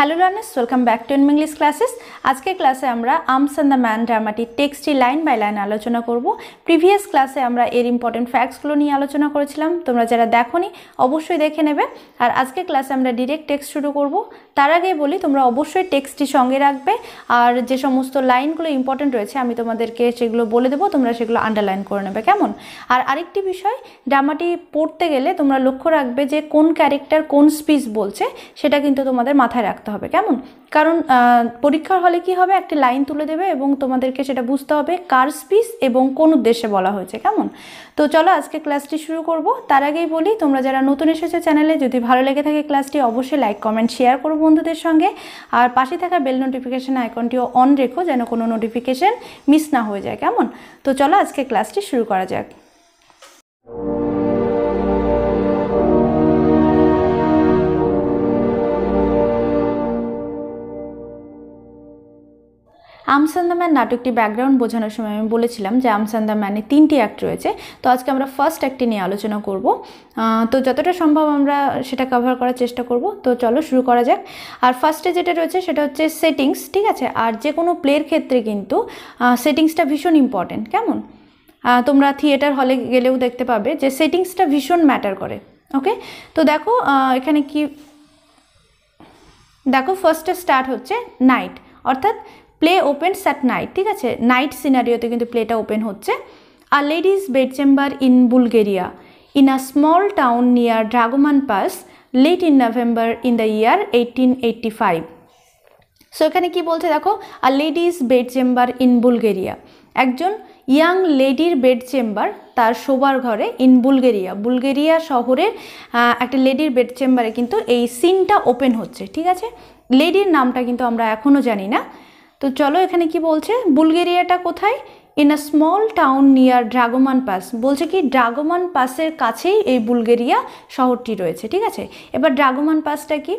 Hello learners welcome back to English classes আজকের ক্লাসে আমরা আমস অ্যান্ড দ্য ম্যান ড্রামাটি টেক্সটি লাইন বাই লাইন আলোচনা করব প্রিভিয়াস ক্লাসে আমরা এর ইম্পর্টেন্ট ফ্যাক্টসগুলো নিয়ে আলোচনা করেছিলাম তোমরা যারা দেখো অবশ্যই দেখে নেবে আর আজকের ক্লাসে আমরা ডিরেক্ট টেক্সট শুরু করব তার আগে বলি তোমরা অবশ্যই টেক্সটটি সঙ্গে রাখবে আর যে সমস্ত লাইনগুলো ইম্পর্টেন্ট রয়েছে আমি তোমাদেরকে সেগুলো বলে দেবো তোমরা সেগুলো আন্ডারলাইন করে নেবে কেমন আর আরেকটি বিষয় ড্রামাটি পড়তে গেলে তোমরা লক্ষ্য রাখবে যে কোন ক্যারেক্টার কোন স্পিচ বলছে সেটা কিন্তু তোমাদের মাথায় রাখতে হবে কেমন কারণ পরীক্ষার হলে কি হবে একটি লাইন তুলে দেবে এবং তোমাদেরকে সেটা বুঝতে হবে কার স্পিস এবং কোন উদ্দেশ্যে বলা হয়েছে কেমন তো চলো আজকে ক্লাসটি শুরু করব তার আগেই বলি তোমরা যারা নতুন এসেছো চ্যানেলে যদি ভালো লেগে থাকে ক্লাসটি অবশ্যই লাইক কমেন্ট শেয়ার করো বন্ধুদের সঙ্গে আর পাশে থাকা বেল নোটিফিকেশান আইকনটিও অন রেখো যেন কোনো নোটিফিকেশান মিস না হয়ে যায় কেমন তো চলো আজকে ক্লাসটি শুরু করা যাক আমসান্দা ম্যান নাটকটি ব্যাকগ্রাউন্ড বোঝানোর সময় আমি বলেছিলাম যে আমসান্দা ম্যানে তিনটি অ্যাক্ট রয়েছে তো আজকে আমরা ফার্স্ট অ্যাক্টটি নিয়ে আলোচনা করব তো যতটা সম্ভব আমরা সেটা কভার করার চেষ্টা করব তো চলো শুরু করা যাক আর ফার্স্টে যেটা রয়েছে সেটা হচ্ছে সেটিংস ঠিক আছে আর যে কোনো প্লের ক্ষেত্রে কিন্তু সেটিংসটা ভীষণ ইম্পর্টেন্ট কেমন তোমরা থিয়েটার হলে গেলেও দেখতে পাবে যে সেটিংসটা ভীষণ ম্যাটার করে ওকে তো দেখো এখানে কি দেখো ফার্স্টে স্টার্ট হচ্ছে নাইট অর্থাৎ প্লে ওপেন স্যাট নাইট ঠিক আছে নাইট সিনারিওতে কিন্তু প্লেটা ওপেন হচ্ছে আর lady's bed chamber in Bulgaria in a small town near Dragoman pass late in November in the year eighteen eighty five so এখানে কি বলছে দেখো a lady's bed chamber in Bulgaria একজন ইয়াং লেডির বেড চেম্বার তার শোবার ঘরে in Bulgaria Bulgaria শহরের একটা লেডির বেড চেম্বারে কিন্তু এই সিনটা ওপেন হচ্ছে ঠিক আছে লেডির নামটা কিন্তু আমরা এখনও জানি না তো চলো এখানে কি বলছে বুলগেরিয়াটা কোথায় in a small town near Dragoman pass বলছে কি ড্রাগোমান পাসের কাছেই এই বুলগেরিয়া শহরটি রয়েছে ঠিক আছে এবার ড্রাগোমান পাসটা কি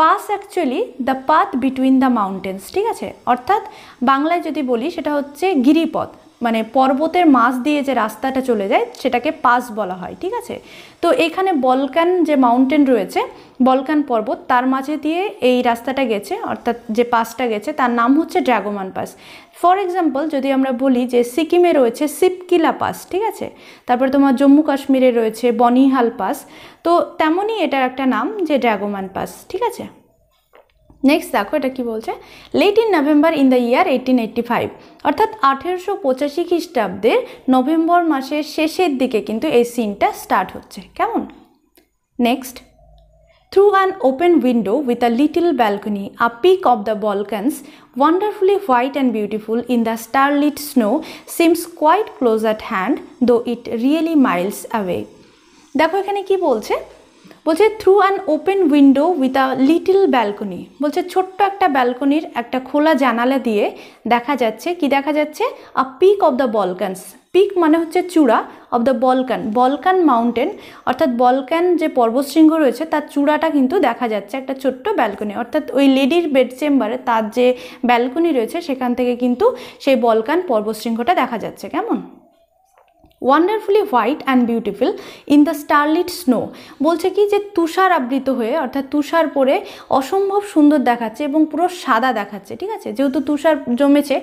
pass actually the path between the mountains ঠিক আছে অর্থাৎ বাংলায় যদি বলি সেটা হচ্ছে গিরিপথ মানে পর্বতের মাছ দিয়ে যে রাস্তাটা চলে যায় সেটাকে পাস বলা হয় ঠিক আছে তো এখানে বলকান যে মাউন্টেন রয়েছে বলকান পর্বত তার মাঝে দিয়ে এই রাস্তাটা গেছে অর্থাৎ যে পাসটা গেছে তার নাম হচ্ছে ড্রাগোমান পাস ফর এক্সাম্পল যদি আমরা বলি যে সিকিমে রয়েছে সিপকিলা পাস ঠিক আছে তারপর তোমার জম্মু কাশ্মীরে রয়েছে বনিহাল পাস তো তেমনই এটার একটা নাম যে ড্রাগোমান পাস ঠিক আছে নেক্সট দেখো এটা কি বলছে late in November in the year eighteen eighty five অর্থাৎ আঠেরোশো পঁচাশি খ্রিস্টাব্দের নভেম্বর মাসের শেষের দিকে কিন্তু এই সিনটা স্টার্ট হচ্ছে কেমন next through an open window with a little balcony a peak of the Balkans wonderfully white and beautiful in the starlit snow seems quite close at hand though it really Miles away দেখো এখানে কি বলছে বলছে through an open window with a little balcony বলছে ছোট্ট একটা ব্যালকনির একটা খোলা জানালা দিয়ে দেখা যাচ্ছে কি দেখা যাচ্ছে a peak of the Balkans peak মানে হচ্ছে চূড়া of the Balkan Balkan mountain অর্থাৎ বলকান যে পর্বতশৃঙ্গ রয়েছে তার চূড়াটা কিন্তু দেখা যাচ্ছে একটা ছোট্ট ব্যালকনি অর্থাৎ ওই লেডির বেড চেম্বারে তার যে ব্যালকনি রয়েছে সেখান থেকে কিন্তু সেই বলকান পর্বতশৃঙ্গটা দেখা যাচ্ছে কেমন wonderfully white and beautiful in the starlit snow বলছে কি যে তুষার আবৃত হয়ে অর্থাৎ তুষার পরে অসম্ভব সুন্দর দেখাচ্ছে এবং পুরো সাদা দেখাচ্ছে ঠিক আছে যেহেতু তুষার জমেছে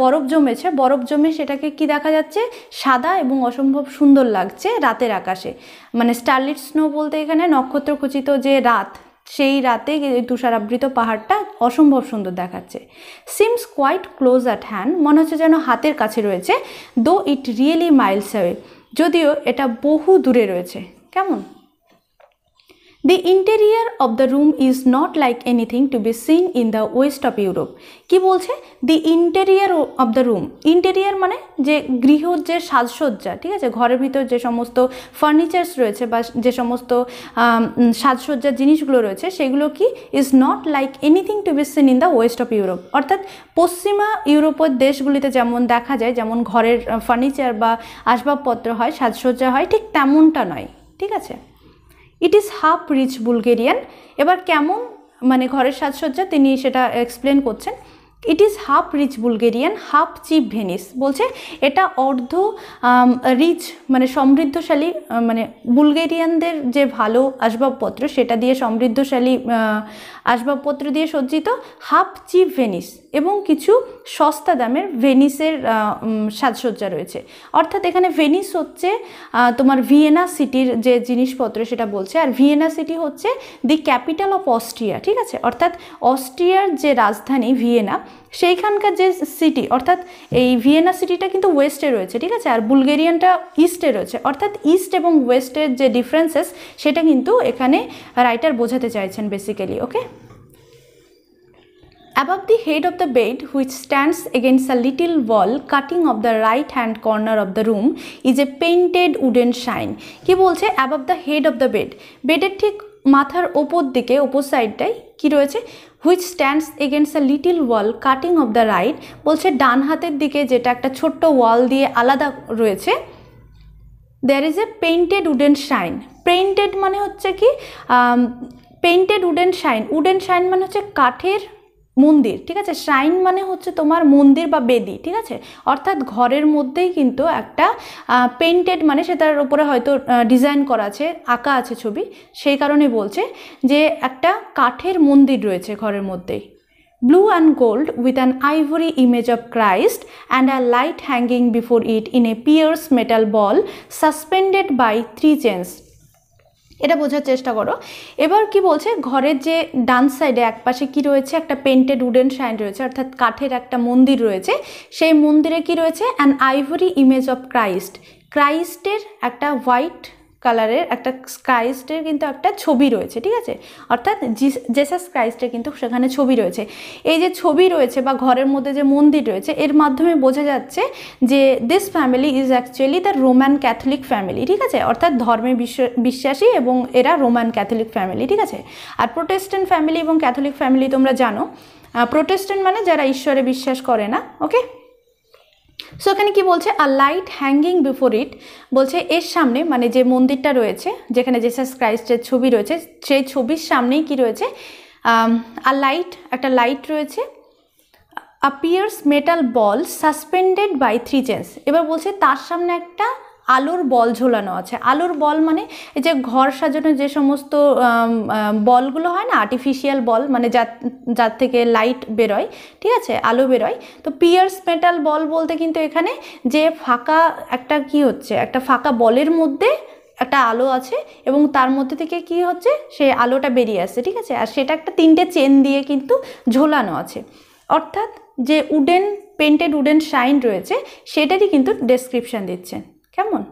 বরফ জমেছে বরফ জমে সেটাকে কি দেখা যাচ্ছে সাদা এবং অসম্ভব সুন্দর লাগছে রাতের আকাশে মানে স্টারলিট স্নো বলতে এখানে নক্ষত্রখচিত যে রাত সেই রাতে তুষারাবৃত পাহাড়টা অসম্ভব সুন্দর দেখাচ্ছে seems quite close at hand মনে হচ্ছে যেন হাতের কাছে রয়েছে দো ইট রিয়েলি মাইলস অ্যাওয়ে যদিও এটা বহু দূরে রয়েছে কেমন the interior of the room is not like anything to be seen in the west of Europe কি বলছে the interior of the room interior মানে যে গৃহর যে সাজসজ্জা ঠিক আছে ঘরের ভিতর যে সমস্ত ফার্নিচার্স রয়েছে বা যে সমস্ত সাজসজ্জার জিনিসগুলো রয়েছে সেগুলো কি is not like anything to be seen in the west of Europe অর্থাৎ পশ্চিমা ইউরোপের দেশগুলিতে যেমন দেখা যায় যেমন ঘরের ফার্নিচার বা আসবাবপত্র হয় সাজসজ্জা হয় ঠিক তেমনটা নয় ঠিক আছে it is half rich Bulgarian এবার কেমন মানে ঘরের সাজসজ্জা তিনি সেটা এক্সপ্লেন করছেন it is half rich Bulgarian half cheap Viennese বলছে এটা অর্ধ রিচ মানে সমৃদ্ধশালী মানে বুলগেরিয়ানদের যে ভালো আসবাবপত্র সেটা দিয়ে সমৃদ্ধশালী আসবাবপত্র দিয়ে সজ্জিত হাফ চিপ ভেনিস এবং কিছু সস্তা দামের ভেনিসের সাজসজ্জা রয়েছে অর্থাৎ এখানে ভেনিস হচ্ছে তোমার ভিয়েনা সিটির যে জিনিসপত্র সেটা বলছে আর ভিয়েনা সিটি হচ্ছে দি ক্যাপিটাল অফ অস্ট্রিয়া ঠিক আছে অর্থাৎ অস্ট্রিয়ার যে রাজধানী ভিয়েনা সেইখানকার যে সিটি অর্থাৎ এই ভিয়েনা সিটিটা কিন্তু ওয়েস্টে রয়েছে ঠিক আছে আর বুলগেরিয়ানটা ইস্টে রয়েছে অর্থাৎ ইস্ট এবং ওয়েস্টের যে ডিফারেন্সেস সেটা কিন্তু এখানে রাইটার বোঝাতে চাইছেন basically okay Above the head of the bed, which stands against a little wall cutting of the right hand corner of the room, is a painted wooden shrine. কি বলছে above the head of the bed? বেডের ঠিক মাথার ওপর দিকে ওপর সাইডটাই কি রয়েছে which stands against a little wall cutting off the right বলছে ডান হাতের দিকে যেটা একটা ছোট্ট ওয়াল দিয়ে আলাদা রয়েছে there is a painted wooden shrine painted মানে হচ্ছে কি painted wooden shrine wooden shrine মানে হচ্ছে কাঠের মন্দির ঠিক আছে শ্রাইন মানে হচ্ছে তোমার মন্দির বা বেদি ঠিক আছে অর্থাৎ ঘরের মধ্যেই কিন্তু একটা পেন্টেড মানে সেটার উপরে হয়তো ডিজাইন করা আছে আঁকা আছে ছবি সেই কারণে বলছে যে একটা কাঠের মন্দির রয়েছে ঘরের মধ্যেই blue and gold with an ivory image of Christ and a light hanging before it in a pierced metal ball suspended by three chains এটা বোঝার চেষ্টা করো এবার কি বলছে ঘরের যে ডান সাইডে একপাশে কি রয়েছে একটা পেন্টেড উডেন শাইন রয়েছে অর্থাৎ কাঠের একটা মন্দির রয়েছে সেই মন্দিরে কি রয়েছে an ivory image of Christ ক্রাইস্টের একটা হোয়াইট কালারের একটা স্কাইস্টের কিন্তু একটা ছবি রয়েছে ঠিক আছে অর্থাৎ জেসাস ক্রাইস্টের কিন্তু সেখানে ছবি রয়েছে এই যে ছবি রয়েছে বা ঘরের মধ্যে যে মন্দির রয়েছে এর মাধ্যমে বোঝা যাচ্ছে যে this family is actually the Roman Catholic family ঠিক আছে অর্থাৎ ধর্মে বিশ্বাসী এবং এরা রোম্যান ক্যাথলিক ফ্যামিলি ঠিক আছে আর প্রোটেস্ট্যান্ট ফ্যামিলি এবং ক্যাথলিক ফ্যামিলি তোমরা জানো প্রোটেস্ট্যান্ট মানে যারা ঈশ্বরে বিশ্বাস করে না ওকে সো এখানে কি বলছে a light hanging before it বলছে এর সামনে মানে যে মন্দিরটা রয়েছে যেখানে জেসাস ক্রাইস্টের ছবি রয়েছে সেই ছবির সামনেই কি রয়েছে আ um, লাইট একটা লাইট রয়েছে pierced metal ball suspended by three chains এবার বলছে তার সামনে একটা আলোর বল ঝোলানো আছে আলোর বল মানে এই যে ঘর সাজানো যে সমস্ত বলগুলো হয় না আর্টিফিশিয়াল বল মানে যা যার থেকে লাইট বেরোয় ঠিক আছে আলো বেরোয় তো পিয়ার্স মেটাল বল বলতে কিন্তু এখানে যে ফাঁকা একটা কি হচ্ছে একটা ফাঁকা বলের মধ্যে একটা আলো আছে এবং তার মধ্যে থেকে কি হচ্ছে সে আলোটা বেরিয়ে আসছে ঠিক আছে আর সেটা একটা তিনটে চেন দিয়ে কিন্তু ঝোলানো আছে অর্থাৎ যে উডেন পেন্টেড উডেন শাইন রয়েছে সেটারই কিন্তু ডেসক্রিপশান দিচ্ছেন Come on.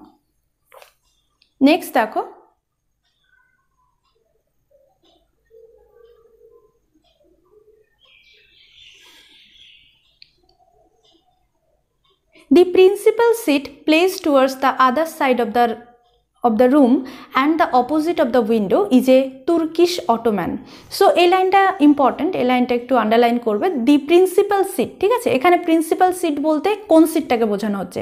Next, দেখো The principal seat placed towards the other side of the of the room and the opposite of the window is a Turkish ottoman so এই লাইনটা important এই লাইনটা একটু আন্ডারলাইন করবে দি প্রিন্সিপাল সিট ঠিক আছে এখানে প্রিন্সিপাল সিট বলতে কোন সিটটাকে বোঝানো হচ্ছে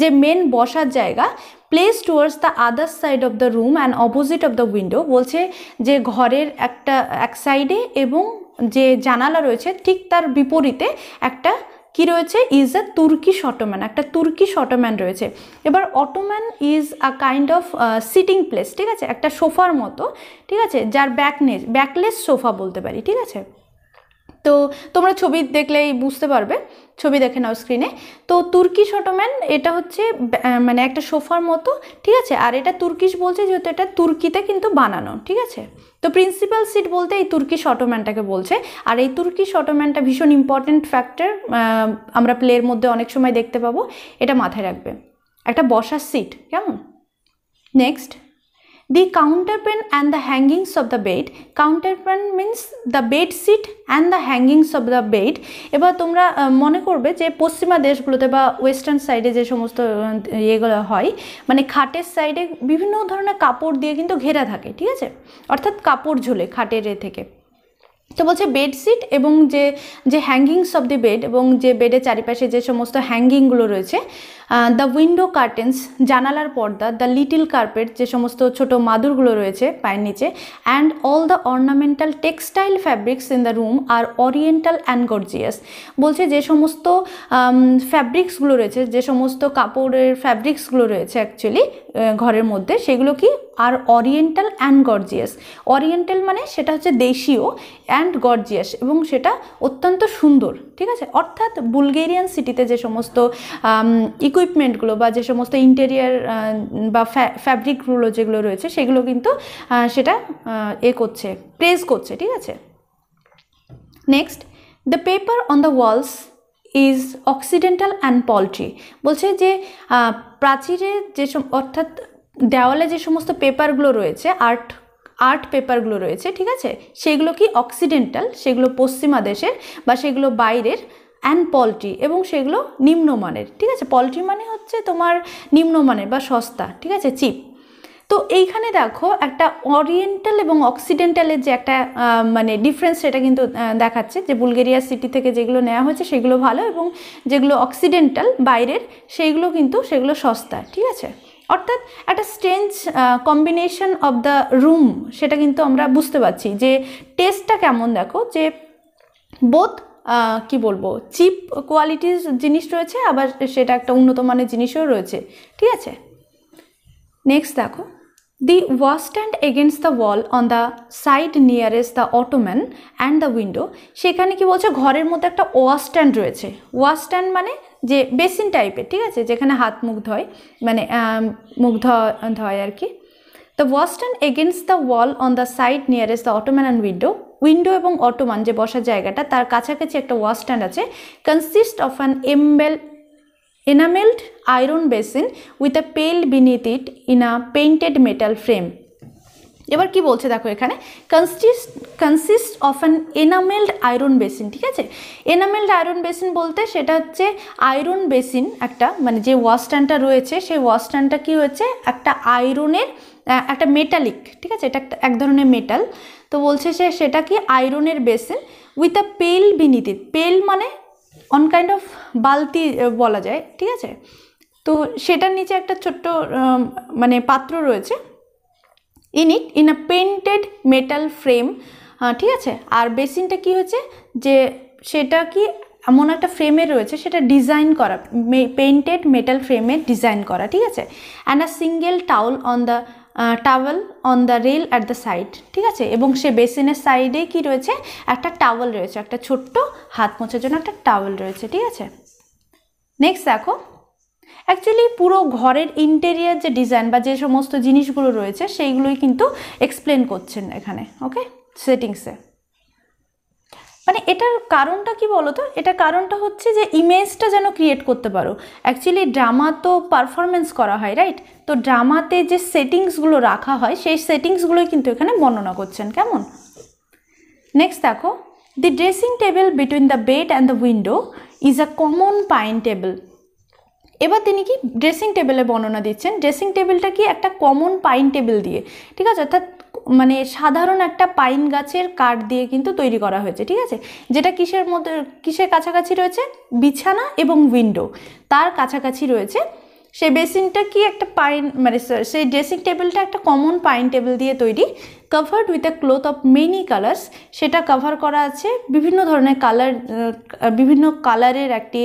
যে মেন বসার জায়গা place towards the other side of the room and opposite of the window বলছে যে ঘরের একটা এক সাইডে এবং যে জানালা রয়েছে ঠিক তার বিপরীতে একটা কি রয়েছে ইজ এ তুর্কি শটোম্যান একটা তুর্কি শটোম্যান রয়েছে এবার ottoman is a kind of sitting place ঠিক আছে একটা সোফার মতো ঠিক আছে যার ব্যাকনেস ব্যাকলেস সোফা বলতে পারি ঠিক আছে তো তোমরা ছবি দেখলেই বুঝতে পারবে ছবি দেখে নাও স্ক্রিনে তো তুর্কি শটোম্যান এটা হচ্ছে মানে একটা সোফার মতো ঠিক আছে আর এটা তুর্কিশ বলছে যেহেতু এটা তুর্কিতে কিন্তু বানানো ঠিক আছে তো প্রিন্সিপাল সিট বলতে এই তুর্কি শটোম্যানটাকে বলছে আর এই তুর্কি শটোম্যানটা ভীষণ ইম্পর্টেন্ট ফ্যাক্টর আমরা প্লের মধ্যে অনেক সময় দেখতে পাবো এটা মাথায় রাখবে একটা বসার সিট কেমন next The counterpane and the hangings of the bed. Counterpane means the bed sheet and the hangings of the bed এবার তোমরা মনে করবে যে পশ্চিমা দেশগুলোতে বা ওয়েস্টার্ন সাইডে যে সমস্ত ইয়েগুলো হয় মানে খাটের সাইডে বিভিন্ন ধরনের কাপড় দিয়ে কিন্তু ঘেরা থাকে ঠিক আছে অর্থাৎ কাপড় ঝোলে খাটের এ থেকে তো বলছে বেডশিট এবং যে যে হ্যাঙ্গিংস অফ দি বেড এবং যে বেডের চারিপাশে যে সমস্ত হ্যাঙ্গিংগুলো রয়েছে দ্য উইন্ডো কার্টেন্স জানালার পর্দা দ্য লিটিল কার্পেট যে সমস্ত ছোট মাদুরগুলো রয়েছে পায়ের নিচে and all the ornamental textile fabrics in the room are oriental and gorgeous বলছে যে সমস্ত ফ্যাব্রিক্সগুলো রয়েছে যে সমস্ত কাপড়ের ফ্যাব্রিক্সগুলো রয়েছে অ্যাকচুয়ালি ঘরের মধ্যে সেগুলো কি are oriental and gorgeous oriental মানে সেটা হচ্ছে দেশীয় অ্যান্ড গর্জিয়াস এবং সেটা অত্যন্ত সুন্দর ঠিক আছে অর্থাৎ বুলগেরিয়ান সিটিতে যে সমস্ত ইকুইপমেন্টগুলো বা যে সমস্ত ইন্টেরিয়ার বা ফ্যাব্রিকগুলো যেগুলো রয়েছে সেগুলো কিন্তু সেটা এ করছে প্রেস করছে ঠিক আছে next the paper on the walls is occidental and paltry বলছে যে প্রাচীরে যে অর্থাৎ দেওয়ালে যে সমস্ত পেপারগুলো রয়েছে আর্ট আর্ট পেপারগুলো রয়েছে ঠিক আছে সেগুলো কি অক্সিডেন্টাল সেগুলো পশ্চিমা দেশের বা সেগুলো বাইরের অ্যান্ড পলট্রি এবং সেগুলো নিম্নমানের ঠিক আছে পলট্রি মানে হচ্ছে তোমার নিম্নমানের বা সস্তা ঠিক আছে চিপ তো এইখানে দেখো একটা অরিয়েন্টাল এবং অক্সিডেন্টালের যে একটা মানে ডিফারেন্স সেটা কিন্তু দেখাচ্ছে যে বুলগেরিয়া সিটি থেকে যেগুলো নেওয়া হয়েছে সেগুলো ভালো এবং যেগুলো অক্সিডেন্টাল বাইরের সেইগুলো কিন্তু সেগুলো সস্তা ঠিক আছে অর্থাৎ একটা strange combination of the room সেটা কিন্তু আমরা বুঝতে পারছি যে টেস্টটা কেমন দেখো যে বোথ কি বলবো চিপ কোয়ালিটির জিনিস রয়েছে আবার সেটা একটা উন্নত মানের জিনিসও রয়েছে ঠিক আছে নেক্সট দেখো The washstand against the wall on the side nearest the ottoman and the window সেখানে কি বলছে ঘরের মধ্যে একটা ওয়াশস্ট্যান্ড রয়েছে ওয়াশস্ট্যান্ড মানে যে বেসিন টাইপের ঠিক আছে যেখানে হাত মুখ ধয় মানে মুখ ধয় আর কি the washstand against the wall on the side nearest the ottoman and window window এবং অটোমান যে বসার জায়গাটা তার কাছাকাছি একটা ওয়াশস্ট্যান্ড আছে consist of an enamel enameled iron basin with a pail beneath it in a painted metal frame এবার কি বলছে দেখো এখানে consist consist of an enameled iron basin ঠিক আছে এনামেল্ড আয়রন বেসিন বলতে সেটা হচ্ছে আয়রন বেসিন একটা মানে যে ওয়াশট্যান্ডটা রয়েছে সেই ওয়াশট্যান্ডটা কি হয়েছে একটা আয়রনের একটা মেটালিক ঠিক আছে এটা একটা এক ধরনের মেটাল তো বলছে সে সেটা কি আয়রনের বেসিন উইথ আ পেল বিনীতি পেল মানে অন কাইন্ড অফ বালতি বলা যায় ঠিক আছে তো সেটার নিচে একটা ছোট্ট মানে পাত্র রয়েছে in it in a painted metal frame ঠিক আছে আর বেসিনটা কি হয়েছে যে সেটা কি এমন একটা ফ্রেমে রয়েছে সেটা ডিজাইন করা পেন্টেড মেটাল ফ্রেমে ডিজাইন করা ঠিক আছে and a single towel on the towel on the rail at the side ঠিক আছে এবং সে বেসিনের সাইডে কি রয়েছে একটা টাওয়েল রয়েছে একটা ছোট্ট হাত মোছার জন্য একটা টাওয়েল রয়েছে ঠিক আছে নেক্সট দেখো অ্যাকচুয়ালি পুরো ঘরের ইন্টেরিয়ার যে ডিজাইন বা যে সমস্ত জিনিসগুলো রয়েছে সেইগুলোই কিন্তু এক্সপ্লেন করছেন এখানে ওকে সেটিংসে মানে এটার কারণটা কি বলো তো এটার কারণটা হচ্ছে যে ইমেজটা যেন ক্রিয়েট করতে পারো অ্যাকচুয়ালি ড্রামা তো পারফরমেন্স করা হয় রাইট তো ড্রামাতে যে সেটিংসগুলো রাখা হয় সেই সেটিংসগুলোই কিন্তু এখানে বর্ণনা করছেন কেমন নেক্সট দেখো the dressing table between the bed and the window is a common pine table এবার তিনি কি ড্রেসিং টেবিলে বর্ণনা দিচ্ছেন ড্রেসিং টেবিলটা কি একটা কমন পাইন টেবিল দিয়ে ঠিক আছে অর্থাৎ মানে সাধারণ একটা পাইন গাছের কাঠ দিয়ে কিন্তু তৈরি করা হয়েছে ঠিক আছে যেটা কিসের মধ্যে কিসের কাছাকাছি রয়েছে বিছানা এবং উইন্ডো তার কাছাকাছি রয়েছে সেই বেসিনটা কি একটা পাইন মানে সেই ড্রেসিং টেবিলটা একটা কমন পাইন টেবিল দিয়ে তৈরি covered with a cloth of many colours সেটা কভার করা আছে বিভিন্ন ধরনের কালার বিভিন্ন কালারের একটি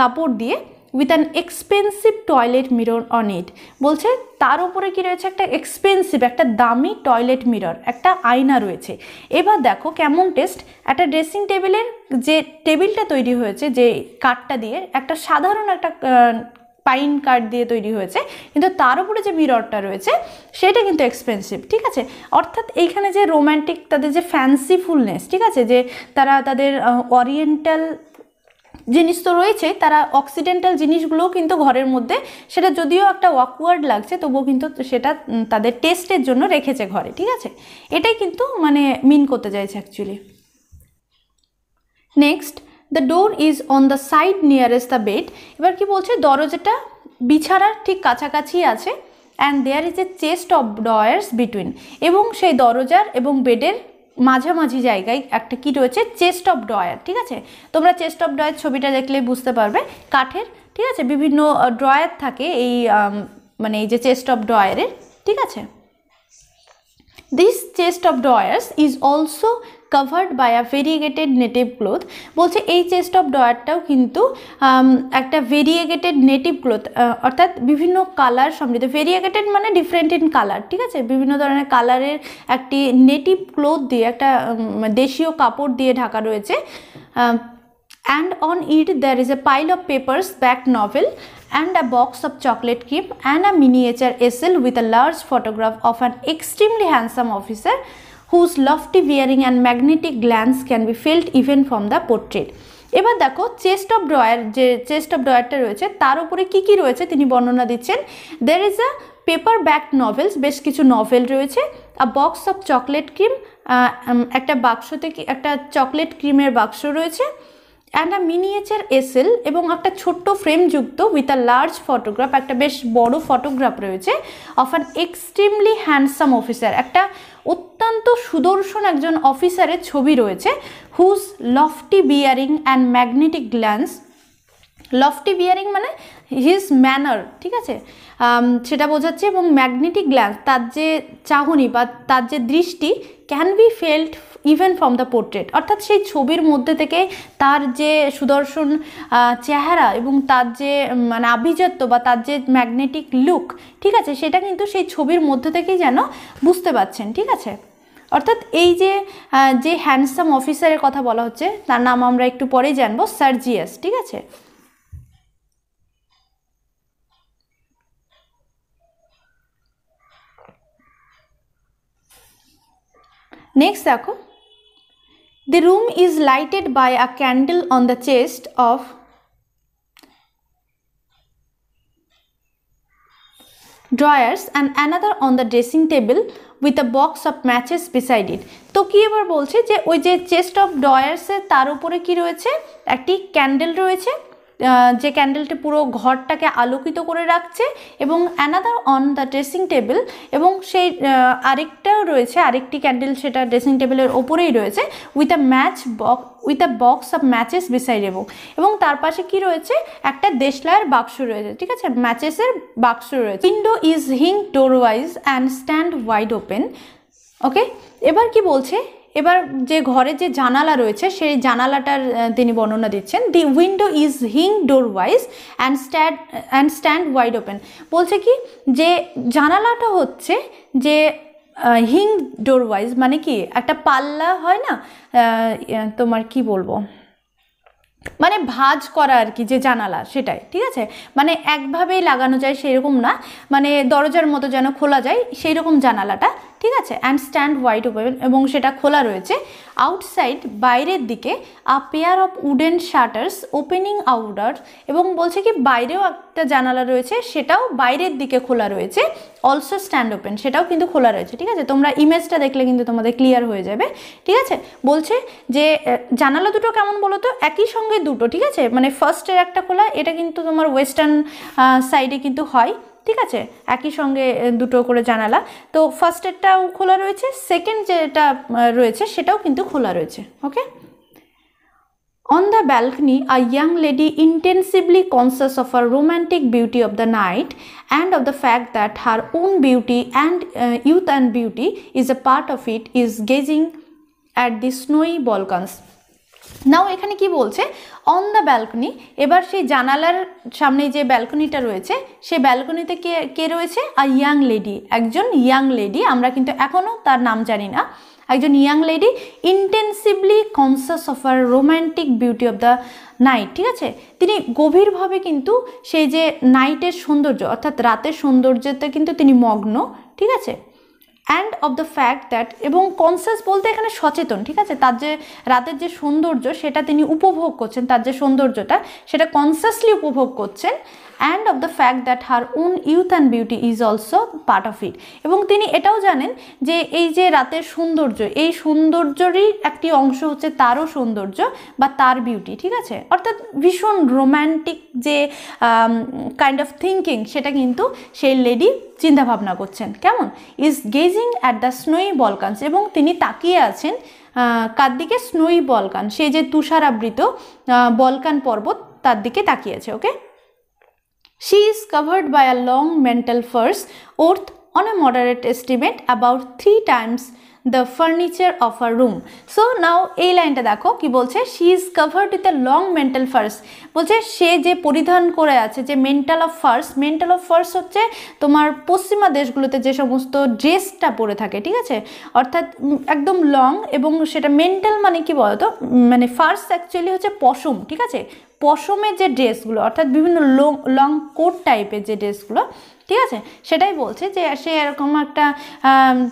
কাপড় দিয়ে with an expensive toilet mirror on it বলছে তার উপরে কি রয়েছে একটা এক্সপেন্সিভ একটা দামি টয়লেট মিরর একটা আয়না রয়েছে এবার দেখো কেমন টেস্ট একটা ড্রেসিং টেবিলের যে টেবিলটা তৈরি হয়েছে যে কাঠটা দিয়ে একটা সাধারণ একটা পাইন কাঠ দিয়ে তৈরি হয়েছে কিন্তু তার উপরে যে মিররটা রয়েছে সেটা কিন্তু এক্সপেন্সিভ ঠিক আছে অর্থাৎ এইখানে যে রোম্যান্টিক তাদের যে ফ্যান্সিফুলনেস ঠিক আছে যে তারা তাদের ওরিয়েন্টাল জিনিস তো রয়েছে তারা অক্সিডেন্টাল জিনিসগুলোও কিন্তু ঘরের মধ্যে সেটা যদিও একটা ওয়াকওয়ার্ড লাগছে তবুও কিন্তু সেটা তাদের টেস্টের জন্য রেখেছে ঘরে ঠিক আছে এটাই কিন্তু মানে মিন করতে চাইছে actually next the door is on the side nearest the bed এবার কি বলছে দরজাটা বিছানার ঠিক কাছাকাছি আছে and there is a chest of drawers between এবং সেই দরজার এবং বেডের মাঝামাঝি জায়গায় একটা কি রয়েছে চেস্ট অফ ড্রয়ার ঠিক আছে তোমরা চেস্ট অফ ড্রয়ার ছবিটা দেখলে বুঝতে পারবে কাঠের ঠিক আছে বিভিন্ন ড্রয়ার থাকে এই মানে এই যে চেস্ট অফ ড্রয়ারের ঠিক আছে this chest of drawers is also covered by a variegated native cloth বলছে এই চেস্ট অফ ডয়ারটাও কিন্তু একটা ভেরিয়েগেটেড নেটিভ ক্লোথ অর্থাৎ বিভিন্ন কালার সমৃদ্ধ ভেরিয়েগেটেড মানে ডিফারেন্ট ইন কালার ঠিক আছে বিভিন্ন ধরনের কালারের একটি নেটিভ ক্লোথ দিয়ে একটা দেশীয় কাপড় দিয়ে ঢাকা রয়েছে and on it there is a pile of papers back novel and a box of chocolate keep and a miniature easel with a large photograph of an extremely handsome officer whose lofty bearing and magnetic glance can be felt even from the portrait এবার দেখো chest of drawer যে chest of ড্রয়ারটা রয়েছে তার উপরে কি কি রয়েছে তিনি বর্ণনা দিচ্ছেন there is a paper back novels বেশ কিছু নভেল রয়েছে a box of chocolate cream একটা বাক্স থেকে একটা চকলেট ক্রিমের বাক্স রয়েছে অ্যান্ড আ মিনিয়েচার এসেল এবং একটা ছোট্ট ফ্রেমযুক্ত উইথ আ লার্জ ফটোগ্রাফ একটা বেশ বড় ফটোগ্রাফ রয়েছে of an extremely handsome officer একটা অত্যন্ত সুদর্শন একজন অফিসারের ছবি রয়েছে whose lofty bearing and magnetic glance lofty bearing মানে হিজ ম্যানার ঠিক আছে সেটা বোঝাচ্ছে এবং ম্যাগনেটিক গ্ল্যান্স তার যে চাহনি বা তার যে দৃষ্টি can be felt even from the portrait অর্থাৎ সেই ছবির মধ্যে থেকে তার যে সুদর্শন চেহারা এবং তার যে মানে আভিজাত্য বা তার যে ম্যাগনেটিক লুক ঠিক আছে সেটা কিন্তু সেই ছবির মধ্যে থেকেই যেন বুঝতে পারছেন ঠিক আছে অর্থাৎ এই যে যে হ্যান্ডসাম অফিসারের কথা বলা হচ্ছে তার নাম আমরা একটু পরেই জানবো সার্জিয়াস ঠিক আছে নেক্সট দেখো The room is lighted by a candle on the chest of drawers and another on the dressing table with a box of matches beside it তো কি এবার বলছে যে ওই যে চেস্ট অফ ড্রয়ার্সে তার উপরে কি রয়েছে একটি ক্যান্ডেল রয়েছে যে ক্যান্ডেলটি পুরো ঘরটাকে আলোকিত করে রাখছে এবং another on the dressing table এবং সেই আরেকটাও রয়েছে আরেকটি ক্যান্ডেল সেটা ড্রেসিং টেবিলের ওপরেই রয়েছে with a match box with a box of matches beside এবং এবং তার পাশে কি রয়েছে একটা দেশলায়ের বাক্স রয়েছে ঠিক আছে ম্যাচেসের বাক্স রয়েছে উইন্ডো ইজ হিং door wise and stand wide open okay এবার কি বলছে এবার যে ঘরে যে জানালা রয়েছে সেই জানালাটার তিনি বর্ণনা দিচ্ছেন দি উইন্ডো ইজ হিং door wise and stand and stand wide open বলছে কি যে জানালাটা হচ্ছে যে হিং ডোর ওয়াইজ মানে কি একটা পাল্লা হয় না তোমার কি বলবো মানে ভাজ করা আর কি যে জানালা সেটাই ঠিক আছে মানে একভাবেই লাগানো যায় সেরকম না মানে দরজার মতো যেন খোলা যায় সেই রকম জানালাটা ঠিক আছে অ্যান্ড স্ট্যান্ড ওয়াইড ওপেন এবং সেটা খোলা রয়েছে আউটসাইড বাইরের দিকে a pair of wooden shutters opening outer এবং বলছে কি বাইরেও একটা জানালা রয়েছে সেটাও বাইরের দিকে খোলা রয়েছে অলসো স্ট্যান্ড ওপেন সেটাও কিন্তু খোলা রয়েছে ঠিক আছে তোমরা ইমেজটা দেখলে কিন্তু তোমাদের ক্লিয়ার হয়ে যাবে ঠিক আছে বলছে যে জানালা দুটো কেমন বলো তো একই সঙ্গে দুটো ঠিক আছে মানে ফার্স্টের একটা খোলা এটা কিন্তু তোমার ওয়েস্টার্ন সাইডে কিন্তু হয় ঠিক আছে একই সঙ্গে দুটো করে জানালা তো ফার্স্টেরটাও খোলা রয়েছে সেকেন্ড যেটা রয়েছে সেটাও কিন্তু খোলা রয়েছে okay on the balcony a young lady intensively conscious of her romantic beauty of the night and of the fact that her own beauty and youth and beauty is a part of it is gazing at the snowy Balkans now এখানে কি বলছে on the balcony এবার সেই জানালার সামনে যে ব্যালকনিটা রয়েছে সেই ব্যালকনিতে কে কে রয়েছে আর ইয়াং লেডি একজন ইয়াং লেডি আমরা কিন্তু এখনও তার নাম জানি না একজন young lady intensively conscious of her romantic beauty of the night ঠিক আছে তিনি গভীরভাবে কিন্তু সেই যে নাইটের সৌন্দর্য অর্থাৎ রাতের সৌন্দর্যতে কিন্তু তিনি মগ্ন ঠিক আছে and of the fact that এবং কনসিয়াস বলতে এখানে সচেতন ঠিক আছে তার যে রাতের যে সৌন্দর্য সেটা তিনি উপভোগ করছেন তার যে সৌন্দর্যটা সেটা কনসিয়াসলি উপভোগ করছেন and of the fact that her own youth and beauty is also part of it এবং তিনি এটাও জানেন যে এই যে রাতের সৌন্দর্য এই সৌন্দর্যেরই একটি অংশ হচ্ছে তারও সৌন্দর্য বা তার বিউটি ঠিক আছে অর্থাৎ ভীষণ রোম্যান্টিক যে কাইন্ড অফ থিঙ্কিং সেটা কিন্তু সেই লেডি চিন্তাভাবনা করছেন কেমন is gazing at the snowy Balkans এবং তিনি তাকিয়ে আছেন কার দিকে স্নোই বলকান সে যে তুষারাবৃত বলকান পর্বত তার দিকে তাকিয়েছে okay She is covered by a long mantle furs worth on a moderate estimate about three times the furniture of a room so now এই লাইনটা দেখো কি বলছে she is covered with a long mantle furs বলছে সে যে পরিধান করে আছে যে mantle of furs mantle of furs হচ্ছে তোমার পশ্চিমা দেশগুলোতে যে সমস্ত ড্রেসটা পরে থাকে ঠিক আছে অর্থাৎ একদম লং এবং সেটা মেন্টাল মানে কি বলতো মানে ফার্স অ্যাকচুয়ালি হচ্ছে পশম ঠিক আছে পশমের যে ড্রেসগুলো অর্থাৎ বিভিন্ন লং লং কোট টাইপের যে ড্রেসগুলো ঠিক আছে সেটাই বলছে যে সে এরকম একটা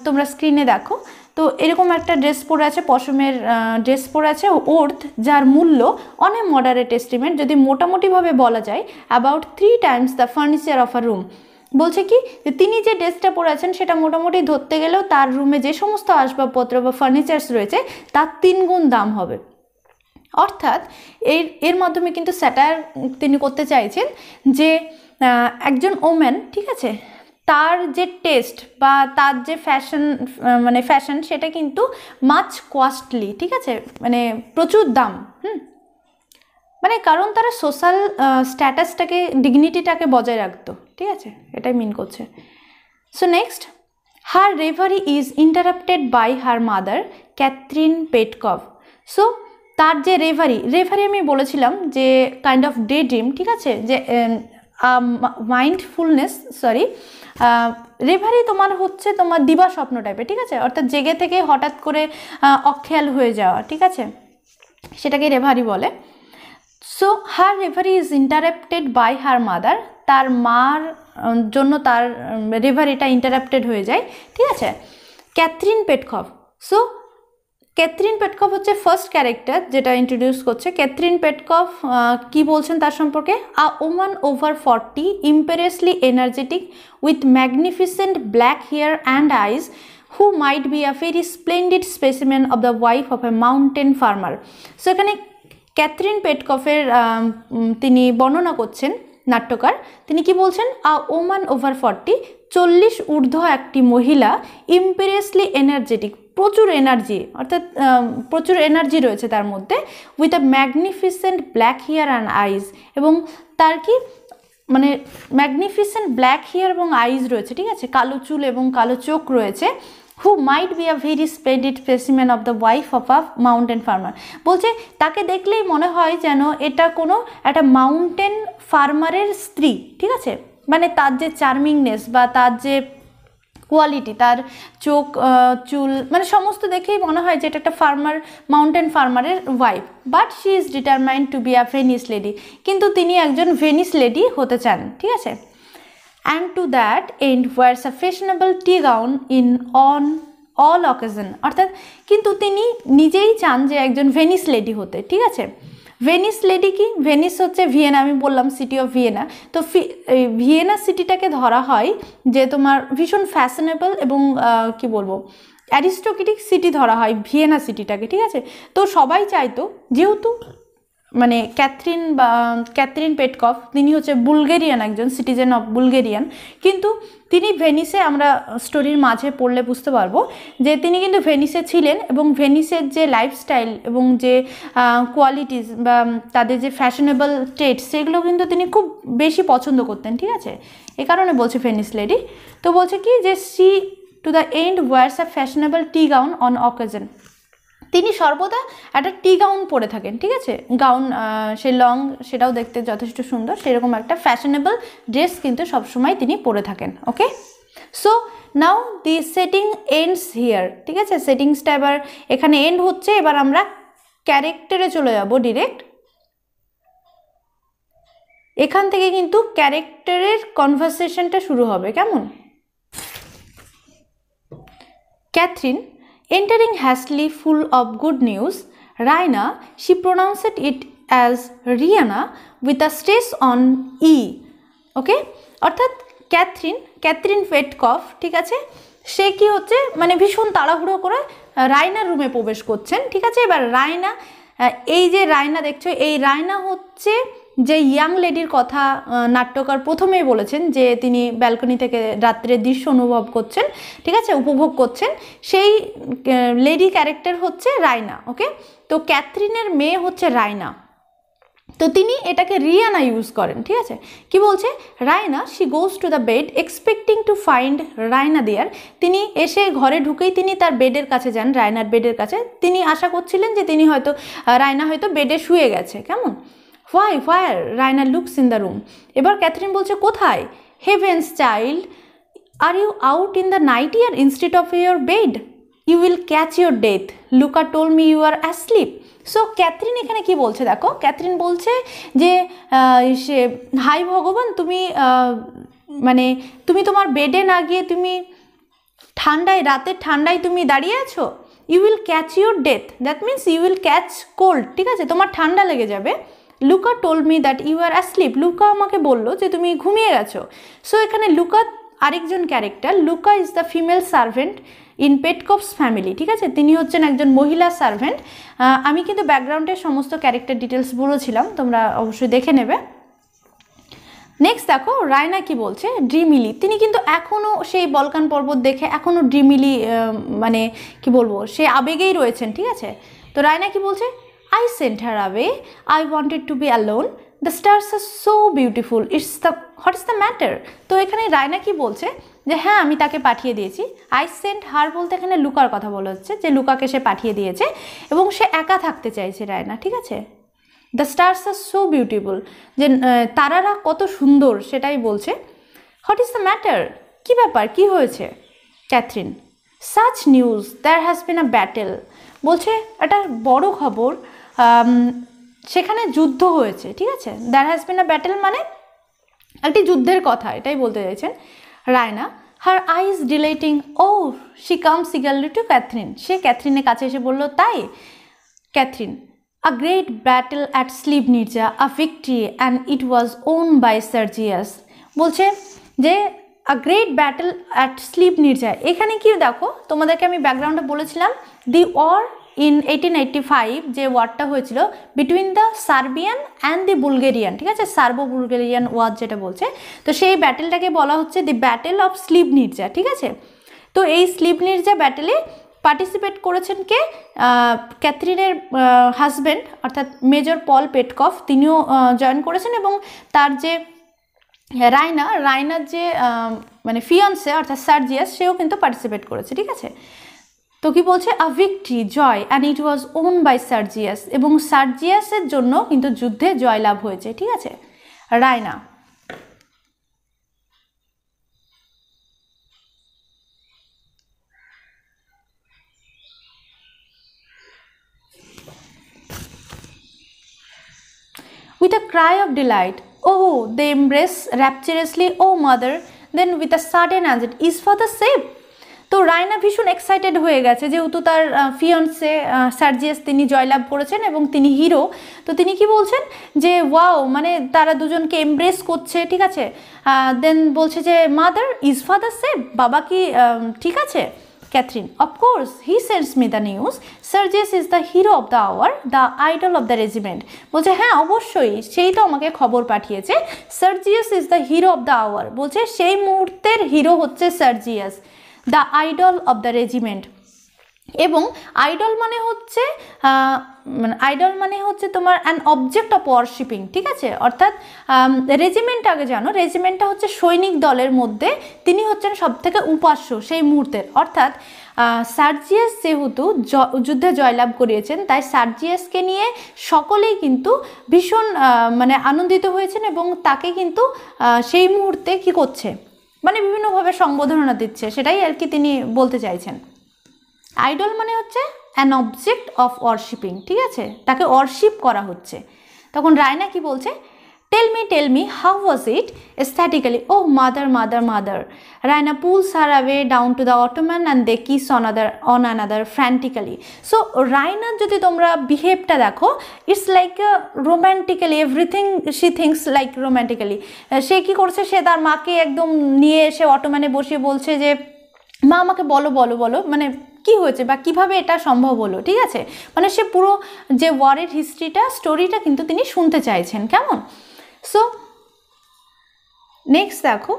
তোমরা স্ক্রিনে দেখো তো এরকম একটা ড্রেস পরে আছে পশমের ড্রেস পরে আছে ওর্থ যার মূল্য অনেক মডারেট এস্টিমেট যদি মোটামুটিভাবে বলা যায় about three times the furniture of a room বলছে কি যে তিনি যে ড্রেসটা পরে আছেন সেটা মোটামুটি ধরতে গেলেও তার রুমে যে সমস্ত আসবাবপত্র বা ফার্নিচার্স রয়েছে তার তিনগুণ দাম হবে অর্থাৎ এর এর মাধ্যমে কিন্তু স্যাটার তিনি করতে চাইছেন যে একজন ওম্যান ঠিক আছে তার যে টেস্ট বা তার যে ফ্যাশন মানে ফ্যাশন সেটা কিন্তু মাছ কস্টলি ঠিক আছে মানে প্রচুর দাম হুম মানে কারণ তারা সোশ্যাল স্ট্যাটাসটাকে ডিগনিটিটাকে বজায় রাখতো ঠিক আছে এটাই মিন করছে so next her reverie is interrupted by her mother Catherine Petkoff so তার যে রেভারি রেভারি আমি বলেছিলাম যে কাইন্ড অফ ডে ড্রিম ঠিক আছে যে মাইন্ডফুলনেস সরি রেভারি তোমার হচ্ছে তোমার দিবা স্বপ্ন টাইপের ঠিক আছে অর্থাৎ জেগে থেকে হঠাৎ করে অখেয়াল হয়ে যাওয়া ঠিক আছে সেটাকে রেভারি বলে so her reverie is interrupted by her mother তার মার জন্য তার রেভারিটা ইন্টারাপ্টেড হয়ে যায় ঠিক আছে Catherine Petkoff so Catherine Petkoff হচ্ছে ফার্স্ট ক্যারেক্টার যেটা ইন্ট্রোডিউস করছে ক্যাথরিন পেটকফ কি বলছেন তার সম্পর্কে a woman over forty imperiously energetic with magnificent black hair and eyes who might be a very splendid specimen of the wife of a mountain farmer so এখানে Catherine পেটকফের তিনি বর্ণনা করছেন নাট্যকার তিনি কি বলছেন আ ওমান ওভার ফর্টি চল্লিশ ঊর্ধ্ব একটি মহিলা ইম্পেরিয়াসলি এনার্জেটিক প্রচুর এনার্জি অর্থাৎ প্রচুর এনার্জি রয়েছে তার মধ্যে with a magnificent black hair and eyes এবং তার কি মানে ম্যাগনিফিসেন্ট ব্ল্যাক হেয়ার এবং আইজ রয়েছে ঠিক আছে কালো চুল এবং কালো চোখ রয়েছে who might be a very splendid specimen of the wife of a mountain farmer বলছে তাকে দেখলেই মনে হয় যেন এটা কোনো একটা মাউন্টেন ফার্মারের স্ত্রী ঠিক আছে মানে তার যে চার্মিংনেস বা তার যে কোয়ালিটি তার চোখ চুল মানে সমস্ত দেখেই মনে হয় যে এটা একটা ফার্মার মাউন্টেন ফার্মারের wife but she is determined to be a Viennese lady কিন্তু তিনি একজন ভেনিস লেডি হতে চান ঠিক আছে and to that end wears a fashionable tea gown in on all occasion অর্থাৎ কিন্তু তিনি নিজেই চান যে একজন ভেনিস লেডি হতে ঠিক আছে ভেনিস লেডি কি ভেনিস হচ্ছে ভিয়েনা আমি বললাম সিটি অফ ভিয়েনা তো ভিয়েনা সিটিটাকে ধরা হয় যে তোমার ভীষণ ফ্যাশনেবল এবং কি বলবো অ্যারিস্টোক্রেটিক সিটি ধরা হয় ভিয়েনা সিটিটাকে ঠিক আছে তো সবাই চাইতো যেহেতু মানে ক্যাথরিন বা ক্যাথরিন পেটকফ তিনি হচ্ছে বুলগেরিয়ান একজন সিটিজেন অফ বুলগেরিয়ান কিন্তু তিনি ভেনিসে আমরা স্টোরির মাঝে পড়লে বুঝতে পারবো যে তিনি কিন্তু ভেনিসে ছিলেন এবং ভেনিসের যে লাইফস্টাইল এবং যে কোয়ালিটিস বা তাদের যে ফ্যাশনেবল টেট সেগুলো কিন্তু তিনি খুব বেশি পছন্দ করতেন ঠিক আছে এ কারণে বলছে ভেনিস লেডি তো বলছে কি যে she to the end wears a fashionable tea gown on occasion তিনি সর্বদা একটা টি গাউন পরে থাকেন ঠিক আছে গাউন সে লং সেটাও দেখতে যথেষ্ট সুন্দর সেরকম একটা ফ্যাশনেবল ড্রেস কিন্তু সবসময় তিনি পরে থাকেন okay so now the setting ends here ঠিক আছে সেটিংসটা এবার এখানে এন্ড হচ্ছে এবার আমরা ক্যারেক্টারে চলে যাব ডিরেক্ট এখান থেকে কিন্তু ক্যারেক্টারের কনভারসেশনটা শুরু হবে কেমন Catherine Entering Hastley full of good news, Raina, she pronounced it as Rihanna with a stress on E. Okay অর্থাৎ ক্যাথরিন ক্যাথরিন ফেটকফ ঠিক আছে সে কি হচ্ছে মানে ভীষণ তাড়াহুড়ো করে রায়নার রুমে প্রবেশ করছেন ঠিক আছে এবার রায়না এই যে রায়না দেখছো এই রায়না হচ্ছে যে ইয়াং লেডির কথা নাট্যকার প্রথমেই বলেছেন যে তিনি ব্যালকনি থেকে রাত্রের দৃশ্য অনুভব করছেন ঠিক আছে উপভোগ করছেন সেই লেডি ক্যারেক্টার হচ্ছে রায়না ওকে তো ক্যাথরিনের মেয়ে হচ্ছে রায়না তো তিনি এটাকে রিয়ানা ইউজ করেন ঠিক আছে কি বলছে Raina she goes to the bed expecting to find Raina there তিনি এসে ঘরে ঢুকেই তিনি তার বেডের কাছে যান রায়নার বেডের কাছে তিনি আশা করছিলেন যে তিনি হয়তো রায়না হয়তো বেডে শুয়ে গেছে কেমন why where Raina looks in the room এবার ক্যাথরিন বলছে কোথায় heavens child are you out in the night air instead of your bed you will catch your death Louka told me you are asleep so Catherine এখানে কি বলছে দেখো Catherine বলছে যে সে high ভগবান তুমি মানে তুমি তোমার বেডে না গিয়ে তুমি ঠান্ডায় রাতের ঠান্ডায় তুমি দাঁড়িয়ে আছো you will catch your death that means you will catch cold ঠিক আছে তোমার ঠান্ডা লেগে যাবে Louka told me that you are asleep Louka আমাকে বললো যে তুমি ঘুমিয়ে গেছো সো এখানে লুকা আরেকজন character Louka is the female servant in Petkoff's family ঠিক আছে তিনি হচ্ছেন একজন মহিলা সার্ভেন্ট আমি কিন্তু ব্যাকগ্রাউন্ডের সমস্ত ক্যারেক্টার ডিটেলস বলেছিলাম তোমরা অবশ্যই দেখে নেবে নেক্সট দেখো রায়না কি বলছে ড্রিমিলি তিনি কিন্তু এখনও সেই বলকান পর্বত দেখে এখনও ড্রিমিলি মানে কি বলবো সে আবেগেই রয়েছেন ঠিক আছে তো রায়না কি বলছে I sent her away. I wanted to be alone. The stars are so beautiful it's the what is the matter তো এখানে রায়না কি বলছে যে হ্যাঁ আমি তাকে পাঠিয়ে দিয়েছি আই সেন্ট হার বলতে এখানে লুকার কথা বলা হচ্ছে যে লুকাকে সে পাঠিয়ে দিয়েছে এবং সে একা থাকতে চাইছে রায়না ঠিক আছে the stars are so beautiful যে তারারা কত সুন্দর সেটাই বলছে হোয়াট ইজ দ্য ম্যাটার কী ব্যাপার কি হয়েছে Catherine such news there has been a battle বলছে একটা বড় খবর সেখানে যুদ্ধ হয়েছে ঠিক আছে there has been a battle মানে একটি যুদ্ধের কথা এটাই বলতে চাইছেন Raina her eyes dilating oh she come eagerly to Catherine সে ক্যাথরিনের কাছে এসে বলল তাই Catherine a great battle at Slivnitza a victory and it was won by Sergius বলছে যে a great battle at Slivnitza এখানে কি দেখো তোমাদেরকে আমি ব্যাকগ্রাউন্ডে বলেছিলাম the war in eighteen eighty five যে ওয়ারটা হয়েছিল between the Serbian and the Bulgarian ঠিক আছে সার্বো বুলগেরিয়ান ওয়ার যেটা বলছে তো সেই ব্যাটেলটাকে বলা হচ্ছে the battle of Slivnitza ঠিক আছে তো এই স্লিপ নির্জা ব্যাটেলে পার্টিসিপেট করেছেন কে ক্যাথরিনের হাজব্যান্ড অর্থাৎ মেজর পল পেটকফ তিনিও জয়েন করেছেন এবং তার যে রায়না রায়নার যে মানে ফিয়ন্সে অর্থাৎ সার্জিয়াস সেও কিন্তু পার্টিসিপেট করেছে ঠিক আছে তো কি বলছে আ ভিক্টি জয় and it was won by Sergius এবং সার্জিয়াসের জন্য কিন্তু যুদ্ধে জয়লাভ হয়েছে ঠিক আছে Raina with a cry of delight oh they embrace rapturously oh mother then with a sudden অ্যাজেন্ট ইজ ফর দ্য সেফ তো রায়না ভীষণ এক্সাইটেড হয়ে গেছে যেহেতু তার ফিয়ন্সে সার্জিয়াস তিনি জয়লাভ করেছেন এবং তিনি হিরো তো তিনি কি বলছেন যে ওয়াও মানে তারা দুজনকে এমব্রেস করছে ঠিক আছে দেন বলছে যে মাদার ইজ ফাদার সে বাবা কি ঠিক আছে Catherine of course he sends me the news news. Is the hero of the hour the idol of the regiment বলছে হ্যাঁ অবশ্যই সেই তো আমাকে খবর পাঠিয়েছে Sergius is the hero of the hour বলছে সেই মুহূর্তের হিরো হচ্ছে Sergius the idol of the regiment এবং আইডল মানে হচ্ছে মানে আইডল মানে হচ্ছে তোমার অ্যান অবজেক্ট অফ ওয়ারশিপিং ঠিক আছে অর্থাৎ রেজিমেন্ট আগে জানো রেজিমেন্টটা হচ্ছে সৈনিক দলের মধ্যে তিনি হচ্ছেন সবথেকে উপাস্য সেই মুহূর্তের অর্থাৎ সার্জিয়াস যেহেতু যুদ্ধে জয়লাভ করিয়েছেন তাই সার্জিয়াসকে নিয়ে সকলেই কিন্তু ভীষণ মানে আনন্দিত হয়েছেন এবং তাকে কিন্তু সেই মুহূর্তে কি করছে মানে বিভিন্নভাবে সম্বোধনা দিচ্ছে সেটাই আর কি তিনি বলতে চাইছেন আইডল মানে হচ্ছে অ্যান অবজেক্ট অফ ওয়ারশিপিং ঠিক আছে তাকে ওয়ারশিপ করা হচ্ছে তখন রায়না কি বলছে Tell me, tell me, how was it aesthetically? Oh, mother, mother, mother. Raina pulls her away down to the ottoman and they kiss on another, on another frantically. So, Raina যদি তোমরা বিহেভটা দেখো it's like romantically everything she thinks like romantically সে she করছে সে তার মাকে একদম নিয়ে এসে অটোম্যানে বসিয়ে বলছে যে মা আমাকে বলো বলো বলো মানে কি হয়েছে বা কিভাবে এটা সম্ভব হলো ঠিক আছে মানে সে পুরো যে ওয়ারের হিস্ট্রিটা স্টোরিটা কিন্তু তিনি শুনতে চাইছেন কেমন সো নেক্সট দেখো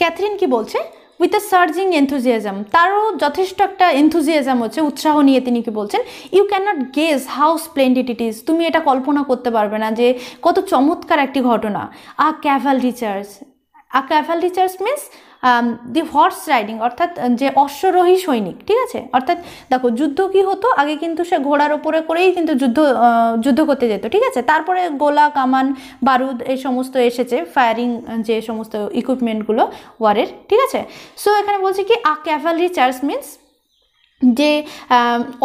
ক্যাথরিন কি বলছে উইথ আ সার্জিং এনথুজিয়াজম তারও যথেষ্ট একটা এনথুজিয়াজম হচ্ছে উৎসাহ নিয়ে তিনি কি বলছেন you can't guess how splendid it is তুমি এটা কল্পনা করতে পারবে না যে কত চমৎকার একটি ঘটনা a cavalry charge a cavalry charge means the horse riding অর্থাৎ যে অশ্বরোহী সৈনিক ঠিক আছে অর্থাৎ দেখো যুদ্ধ কি হতো আগে কিন্তু সে ঘোড়ার ওপরে করেই কিন্তু যুদ্ধ যুদ্ধ করতে যেত ঠিক আছে তারপরে গোলা কামান বারুদ এই সমস্ত এসেছে ফায়ারিং যে সমস্ত ইকুইপমেন্টগুলো ওয়ারের ঠিক আছে সো এখানে বলছে কি আ ক্যাভালি চার্জ মিনস যে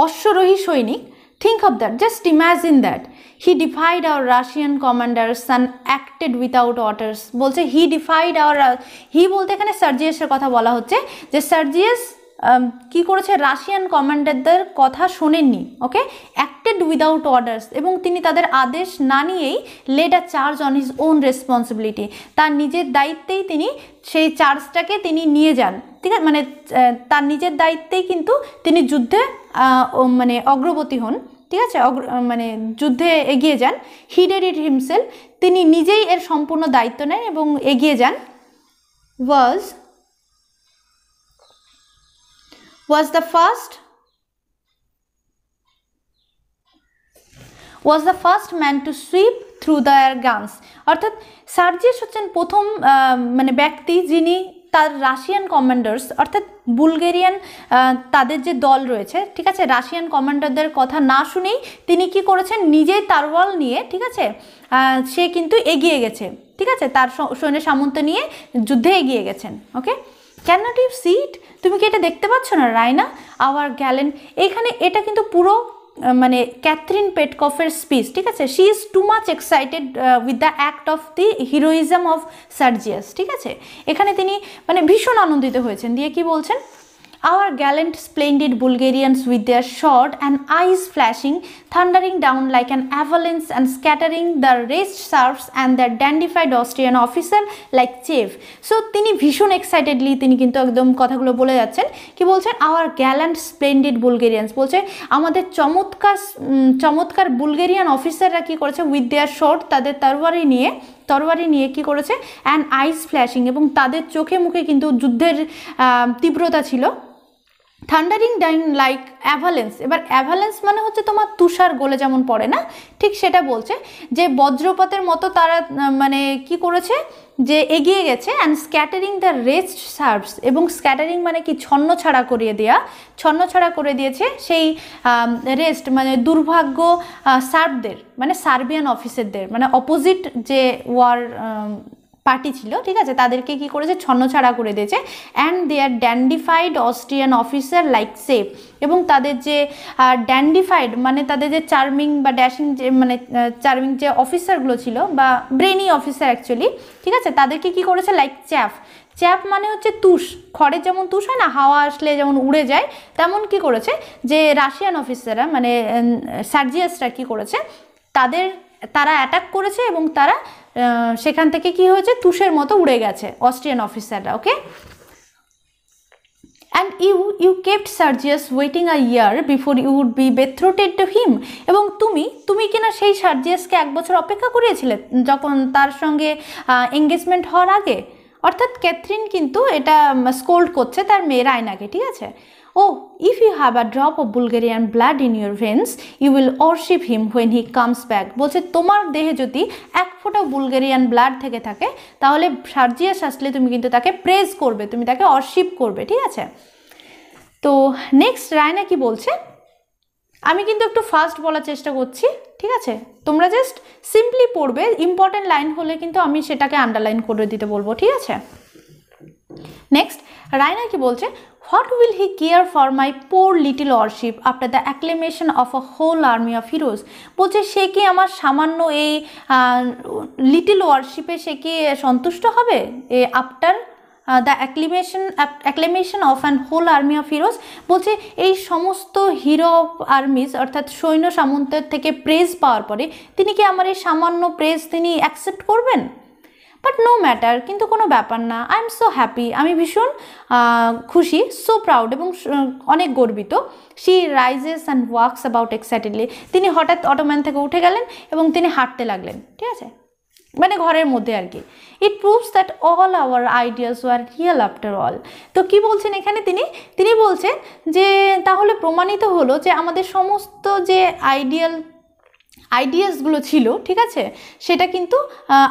অশ্বরোহী সৈনিক Think of that, just imagine that. He defied our Russian commanders and acted without orders. বলছে he defied our, he বলতে এখানে সার্জিয়াসের কথা বলা হচ্ছে যে সার্জিয়াস um, কি করেছে রাশিয়ান কমান্ডারদের কথা শোনেননি ওকে অ্যাক্টেড উইদাউট অর্ডার্স এবং তিনি তাদের আদেশ না নিয়েই led a charge on his own responsibility তার নিজের দায়িত্বেই তিনি সেই চার্জটাকে তিনি নিয়ে যান ঠিক আছে মানে তার নিজের দায়িত্বেই কিন্তু তিনি যুদ্ধে মানে অগ্রগতি হন ঠিক আছে মানে যুদ্ধে এগিয়ে যান হি হিমসেল তিনি নিজেই এর সম্পূর্ণ দায়িত্ব নেন এবং এগিয়ে যান was was the first was the first man to sweep through the air guns অর্থাৎ সার্জিস হচ্ছেন প্রথম মানে ব্যক্তি যিনি তার রাশিয়ান কমান্ডার্স অর্থাৎ বুলগেরিয়ান তাদের যে দল রয়েছে ঠিক আছে রাশিয়ান কমান্ডারদের কথা না শুনেই তিনি কি করেছেন নিজেই তারওয়াল নিয়ে ঠিক আছে সে কিন্তু এগিয়ে গেছে ঠিক আছে তার সৈন্য সামন্ত নিয়ে যুদ্ধে এগিয়ে গেছেন okay can not you sit তুমি কি এটা দেখতে পাচ্ছ না রায়না আওয়ার গ্যালেন এখানে এটা কিন্তু পুরো মানে ক্যাথরিন পেটকফের স্পিচ ঠিক আছে she is too much excited with the act of the heroism of Sergius ঠিক আছে এখানে তিনি মানে ভীষণ আনন্দিত হয়েছেন দিয়ে কি বলছেন Our gallant, splendid Bulgarians with their sword and eyes flashing, thundering down like an avalanche and scattering the raised serfs and their dandified Austrian officer like chaff so তিনি ভীষণ এক্সাইটেডলি তিনি কিন্তু একদম কথাগুলো বলে যাচ্ছেন কি বলছেন আওয়ার গ্যালান্ট স্প্লেন্ডিড বুলগেরিয়ানস বলছে আমাদের চমৎকার চমৎকার বুলগেরিয়ান অফিসাররা কি করেছে উইথ দেয়ার শর্ট তাদের তরবারি নিয়ে তরবারি নিয়ে কি করেছে অ্যান্ড আইস ফ্ল্যাশিং এবং তাদের চোখে মুখে কিন্তু যুদ্ধের তীব্রতা ছিল থান্ডারিং ডাইন লাইক অ্যাভালেন্স এবার অ্যাভালেন্স মানে হচ্ছে তোমার তুষার গোলে যেমন পড়ে না ঠিক সেটা বলছে যে বজ্রপাতের মতো তারা মানে কি করেছে যে এগিয়ে গেছে and scattering the rest Serbs এবং স্ক্যাটারিং মানে কি ছন্ন ছাড়া করিয়ে দেয়া ছন্ন ছাড়া করে দিয়েছে সেই রেস্ট মানে দুর্ভাগ্য সার্বদের মানে সার্বিয়ান অফিসারদের মানে অপোজিট যে ওয়ার পার্টি ছিল ঠিক আছে তাদেরকে কি করেছে ছন্নছাড়া করে দিয়েছে and they are dandified Austrian officer like chaff এবং তাদের যে ড্যান্ডিফাইড মানে তাদের যে চার্মিং বা ড্যাশিং যে মানে চার্মিং যে অফিসারগুলো ছিল বা ব্রেনি অফিসার অ্যাকচুয়ালি ঠিক আছে তাদেরকে কি করেছে লাইক চ্যাফ চ্যাপ মানে হচ্ছে তুষ খড়ের যেমন তুষ হয় না হাওয়া আসলে যেমন উড়ে যায় তেমন কি করেছে যে রাশিয়ান অফিসাররা মানে সার্জিয়াসরা কি করেছে তাদের তারা অ্যাটাক করেছে এবং তারা সেখান থেকে কি হয়েছে তুষের মতো উড়ে গেছে অস্ট্রিয়ান অফিসাররা okay and you you kept Sergius waiting a year before you would be betrothed to him এবং তুমি তুমি কিনা সেই সার্জিয়াসকে এক বছর অপেক্ষা করিয়েছিলে যখন তার সঙ্গে এঙ্গেজমেন্ট হওয়ার আগে অর্থাৎ ক্যাথরিন কিন্তু এটা স্কোল্ড করছে তার মেয়ের আয়নাকে ঠিক আছে Oh, if you have a drop of Bulgarian blood in your veins, you will worship him when he comes back. বলছে তোমার দেহে যদি এক ফোঁটা বুলগেরিয়ান ব্লাড থেকে থাকে তাহলে সার্জিয়াস আসলে তুমি কিন্তু তাকে প্রেজ করবে তুমি তাকে অর্শিপ করবে ঠিক আছে তো নেক্সট রায়না কি বলছে আমি কিন্তু একটু ফাস্ট বলার চেষ্টা করছি ঠিক আছে তোমরা জাস্ট সিম্পলি পড়বে ইম্পর্টেন্ট লাইন হলে কিন্তু আমি সেটাকে আন্ডারলাইন করে দিতে বলবো ঠিক আছে নেক্সট রায়না কি বলছে What will he care for my poor little worship after the acclamation of a whole army of heroes? বলছে সে কি আমার সামান্য এই লিটল ওয়ার্শিপে সে কি সন্তুষ্ট হবে after the acclamation acclamation of an whole army of heroes বলছে এই সমস্ত হিরো অফ আর্মিজ অর্থাৎ সৈন্য সামন্তের থেকে প্রেজ পাওয়ার পরে তিনি কি আমার এই সামান্য প্রেজ তিনি অ্যাকসেপ্ট করবেন বাট নো ম্যাটার কিন্তু কোনো ব্যাপার না আই এম সো হ্যাপি আমি ভীষণ খুশি সো প্রাউড এবং অনেক গর্বিত she rises and works about excitedly তিনি হঠাৎ অটোম্যান থেকে উঠে গেলেন এবং তিনি হাঁটতে লাগলেন ঠিক আছে মানে ঘরের মধ্যে আর কি it proves that all our ideas were real after all তো কি বলছেন এখানে তিনি তিনি বলছেন যে তাহলে প্রমাণিত হলো যে আমাদের সমস্ত যে আইডিয়াল আইডিয়াসগুলো ছিল ঠিক আছে সেটা কিন্তু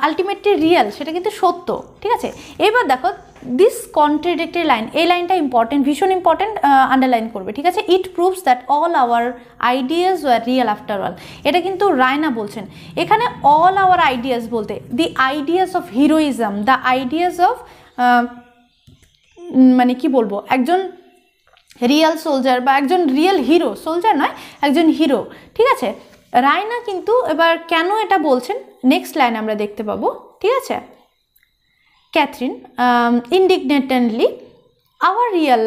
আলটিমেটলি রিয়াল সেটা কিন্তু সত্য ঠিক আছে এবার দেখো দিস কন্ট্রাডিক্টরি লাইন এই লাইনটা ইম্পর্টেন্ট ভীষণ ইম্পর্টেন্ট আন্ডারলাইন করবে ঠিক আছে it proves that all our ideas were real after all এটা কিন্তু রায়না বলছেন এখানে অল আওয়ার আইডিয়াস বলতে the ideas of heroism the ideas of মানে কি বলবো একজন রিয়াল সোলজার বা একজন রিয়েল হিরো সোলজার নয় একজন হিরো ঠিক আছে রায়না কিন্তু এবার কেন এটা বলছেন নেক্সট লাইন আমরা দেখতে পাবো ঠিক আছে Catherine indignantly our real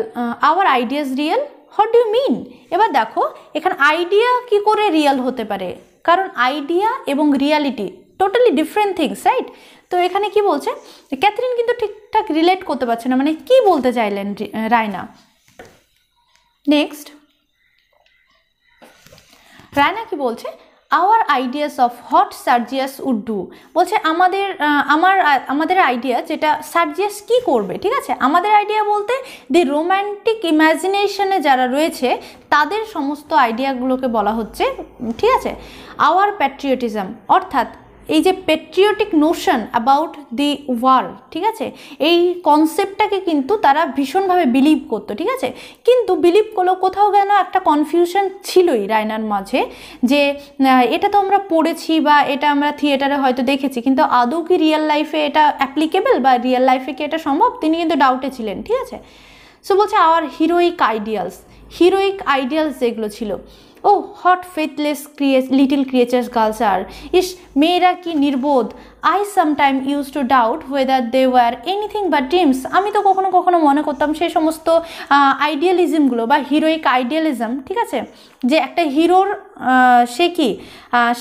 our ideas real what do mean এবার দেখো এখানে আইডিয়া কি করে রিয়েল হতে পারে কারণ আইডিয়া এবং reality totally different things right তো এখানে কি বলছে ক্যাথরিন কিন্তু ঠিকঠাক রিলেট করতে পারছে না মানে কি বলতে চাইলেন রায়না নেক্সট রায়না কি বলছে our ideas of what Sergius would do বলছে আমাদের আমার আমাদের আইডিয়া যেটা সার্জিয়াস কি করবে ঠিক আছে আমাদের আইডিয়া বলতে দি রোম্যান্টিক ইম্যাজিনেশনে যারা রয়েছে তাদের সমস্ত আইডিয়াগুলোকে বলা হচ্ছে ঠিক আছে আওয়ার প্যাট্রিয়টিজম অর্থাৎ এই যে patriotic notion about the world ঠিক আছে এই কনসেপ্টটাকে কিন্তু তারা ভীষণভাবে বিলিভ করতো ঠিক আছে কিন্তু বিলিভ করলেও কোথাও কেন একটা কনফিউশন ছিলই রায়নার মাঝে যে এটা তো আমরা পড়েছি বা এটা আমরা থিয়েটারে হয়তো দেখেছি কিন্তু আদৌ কি রিয়েল লাইফে এটা অ্যাপ্লিকেবল বা রিয়েল লাইফে কি এটা সম্ভব তিনি কিন্তু ডাউটে ছিলেন ঠিক আছে সো বলছে our heroic ideals heroic ideals যেগুলো ছিল oh what faithless creature little creatures culture is মেয়েরা কি নির্বোধ I sometime use to doubt whether they were anything বা ড্রিমস আমি তো কখনো কখনো মনে করতাম সেই সমস্ত আইডিয়ালিজমগুলো বা হিরোইক আইডিয়ালিজম ঠিক আছে যে একটা হিরোর সে কি